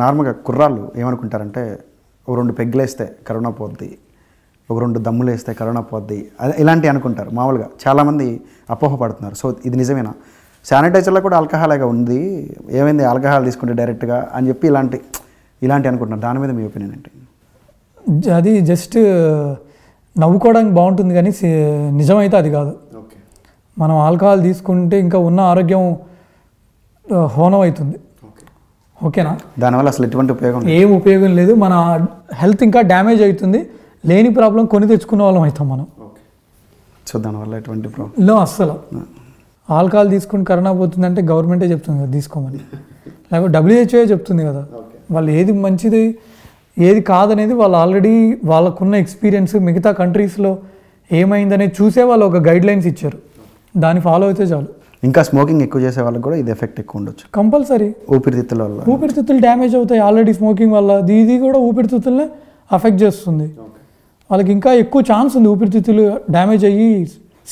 నార్మల్గా కుర్రాళ్ళు ఏమనుకుంటారంటే ఒక రెండు పెగ్గులేస్తే కరోనా పోద్ది ఒక రెండు దమ్ములు వేస్తే కరోనా పోద్ది ఇలాంటివి అనుకుంటారు మామూలుగా చాలామంది అపోహ పడుతున్నారు సో ఇది నిజమేనా శానిటైజర్లో కూడా ఆల్కహాలేగా ఉంది ఏమైంది ఆల్కహాల్ తీసుకుంటే డైరెక్ట్గా అని చెప్పి ఇలాంటి ఇలాంటి అనుకుంటున్నారు దాని మీద మీ ఒపీనియన్ ఏంటి అది జస్ట్ నవ్వుకోవడానికి బాగుంటుంది కానీ నిజమైతే అది కాదు మనం ఆల్కహాల్ తీసుకుంటే ఇంకా ఉన్న ఆరోగ్యం హోనం అవుతుంది ఓకేనా దానివల్ల అసలు ఎటువంటి ఉపయోగం ఏం ఉపయోగం లేదు మన హెల్త్ ఇంకా డ్యామేజ్ అవుతుంది లేని ప్రాబ్లం కొని తెచ్చుకున్న వాళ్ళం అవుతాం మనం సో దానివల్ల ఎటువంటి ప్రాబ్లం లో అస్సలు ఆల్కహాల్ తీసుకుని కరోనా పోతుందంటే గవర్నమెంటే చెప్తుంది కదా తీసుకోమని లేకపోతే డబ్ల్యూహెచ్ఓ చెప్తుంది కదా వాళ్ళు ఏది మంచిది ఏది కాదనేది వాళ్ళు ఆల్రెడీ వాళ్ళకున్న ఎక్స్పీరియన్స్ మిగతా కంట్రీస్లో ఏమైందనేది చూసే వాళ్ళు ఒక గైడ్ లైన్స్ ఇచ్చారు దాన్ని ఫాలో అయితే చాలు ఇంకా స్మోకింగ్ ఎక్కువ చేసే వాళ్ళకి కూడా ఇది ఎఫెక్ట్ ఎక్కువ ఉండొచ్చు కంపల్సరీ ఊపిరితిత్తుల వల్ల ఊపిరితిత్తులు డ్యామేజ్ అవుతాయి ఆల్రెడీ స్మోకింగ్ వల్ల ఇది కూడా ఊపిరితిత్తులనే అఫెక్ట్ చేస్తుంది వాళ్ళకి ఇంకా ఎక్కువ ఛాన్స్ ఉంది ఊపిరితిత్తులు డ్యామేజ్ అయ్యి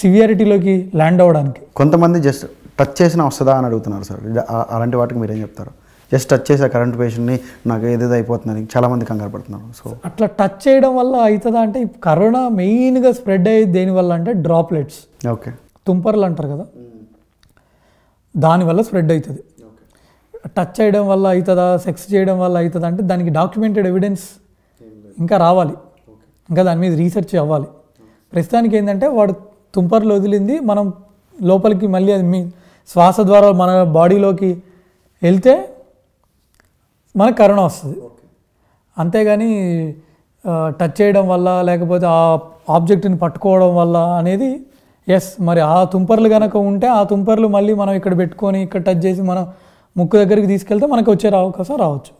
సివియారిటీలోకి ల్యాండ్ అవ్వడానికి కొంతమంది జస్ట్ టచ్ చేసిన వస్తుందా అని అడుగుతున్నారు సార్ అలాంటి వాటికి మీరేం చెప్తారు జస్ట్ టచ్ చేసే కరెంట్ పేషెంట్ని నాకు ఏదేదో అయిపోతుందని చాలా మంది కంగారు పడుతున్నారు సో అట్లా టచ్ చేయడం వల్ల అవుతుందా అంటే కరోనా మెయిన్గా స్ప్రెడ్ అయ్యేది దేనివల్ల అంటే డ్రాప్లెట్స్ ఓకే తుంపర్లు అంటారు కదా hmm. దానివల్ల స్ప్రెడ్ అవుతుంది టచ్ చేయడం వల్ల అవుతుందా సెక్స్ చేయడం వల్ల అవుతుందా అంటే దానికి డాక్యుమెంటెడ్ ఎవిడెన్స్ ఇంకా రావాలి ఇంకా దాని మీద రీసెర్చ్ అవ్వాలి ప్రస్తుతానికి ఏంటంటే వాడు తుంపర్లు వదిలింది మనం లోపలికి మళ్ళీ అది మీ శ్వాస ద్వారా మన బాడీలోకి వెళ్తే మనకు కరోనా వస్తుంది అంతేగాని టచ్ చేయడం వల్ల లేకపోతే ఆ ఆబ్జెక్ట్ని పట్టుకోవడం వల్ల అనేది ఎస్ మరి ఆ తుంపర్లు కనుక ఉంటే ఆ తుంపర్లు మళ్ళీ మనం ఇక్కడ పెట్టుకొని ఇక్కడ టచ్ చేసి మనం ముక్కు దగ్గరికి తీసుకెళ్తే మనకు వచ్చే అవకాశం రావచ్చు